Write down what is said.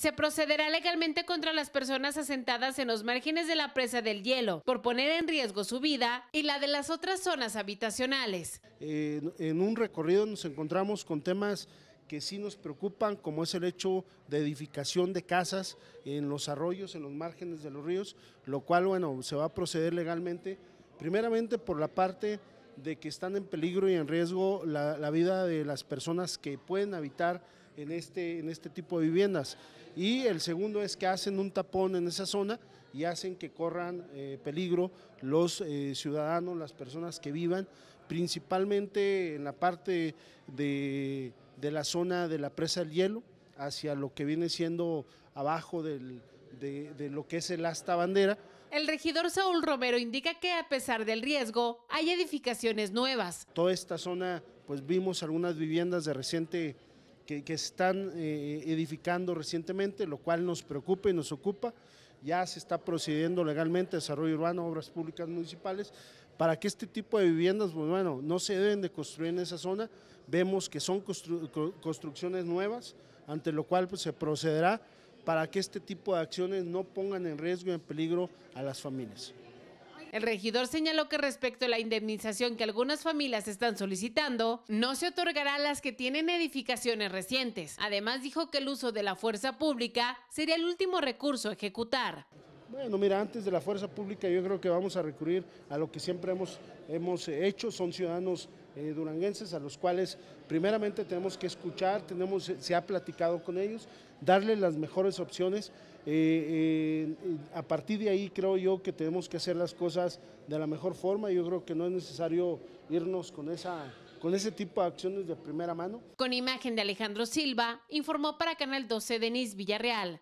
se procederá legalmente contra las personas asentadas en los márgenes de la presa del hielo por poner en riesgo su vida y la de las otras zonas habitacionales. en un recorrido nos encontramos con temas que sí nos preocupan, como es el hecho de edificación de casas en los arroyos, en los márgenes de los ríos, lo cual, bueno, se va a proceder legalmente, primeramente por la parte de que están en peligro y en riesgo la vida de las personas que pueden habitar en este, en este tipo de viviendas. Y el segundo es que hacen un tapón en esa zona y hacen que corran eh, peligro los eh, ciudadanos, las personas que vivan, principalmente en la parte de, la zona de la presa del hielo, hacia lo que viene siendo abajo de, de lo que es el asta bandera. El regidor Saúl Romero indica que a pesar del riesgo hay edificaciones nuevas. Toda esta zona, pues vimos algunas viviendas de reciente que, se están eh, edificando recientemente, lo cual nos preocupa y nos ocupa. Ya se está procediendo legalmente desarrollo urbano, obras públicas municipales, para que este tipo de viviendas, pues bueno, no se deben de construir en esa zona. Vemos que son construcciones nuevas, ante lo cual pues, se procederá para que este tipo de acciones no pongan en riesgo y en peligro a las familias. El regidor señaló que respecto a la indemnización que algunas familias están solicitando, no se otorgará a las que tienen edificaciones recientes. Además dijo que el uso de la fuerza pública sería el último recurso a ejecutar. Bueno, mira, antes de la fuerza pública yo creo que vamos a recurrir a lo que siempre hemos, hemos hecho, son ciudadanos eh, duranguenses, a los cuales primeramente tenemos que escuchar, tenemos, eh, se ha platicado con ellos, darles las mejores opciones. Eh, a partir de ahí creo yo que tenemos que hacer las cosas de la mejor forma. Yo creo que no es necesario irnos con esa con ese tipo de acciones de primera mano. Con imagen de Alejandro Silva, informó para Canal 12 Denis Villarreal.